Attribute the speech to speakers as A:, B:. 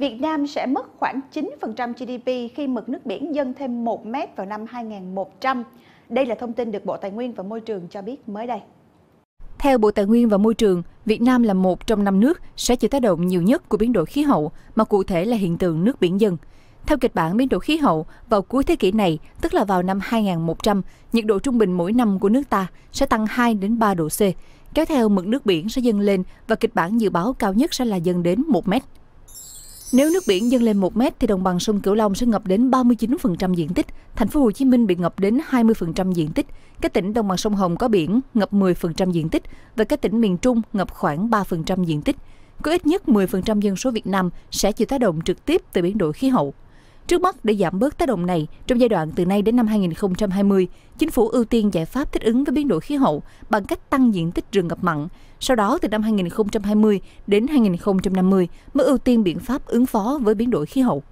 A: Việt Nam sẽ mất khoảng 9% GDP khi mực nước biển dâng thêm 1 mét vào năm 2100. Đây là thông tin được Bộ Tài nguyên và Môi trường cho biết mới đây. Theo Bộ
B: Tài nguyên và Môi trường, Việt Nam là một trong năm nước sẽ chịu tác động nhiều nhất của biến đổi khí hậu, mà cụ thể là hiện tượng nước biển dâng. Theo kịch bản biến đổi khí hậu, vào cuối thế kỷ này, tức là vào năm 2100, nhiệt độ trung bình mỗi năm của nước ta sẽ tăng 2 đến 3 độ C, kéo theo mực nước biển sẽ dâng lên và kịch bản dự báo cao nhất sẽ là dâng đến 1 mét. Nếu nước biển dâng lên 1 mét thì đồng bằng sông Cửu Long sẽ ngập đến 39% diện tích, thành phố Hồ Chí Minh bị ngập đến 20% diện tích, các tỉnh đồng bằng sông Hồng có biển ngập 10% diện tích và các tỉnh miền Trung ngập khoảng 3% diện tích. Có ít nhất 10% dân số Việt Nam sẽ chịu tác động trực tiếp từ biến đổi khí hậu. Trước mắt để giảm bớt tác động này, trong giai đoạn từ nay đến năm 2020, chính phủ ưu tiên giải pháp thích ứng với biến đổi khí hậu bằng cách tăng diện tích rừng ngập mặn. Sau đó từ năm 2020 đến 2050 mới ưu tiên biện pháp ứng phó với biến đổi khí hậu.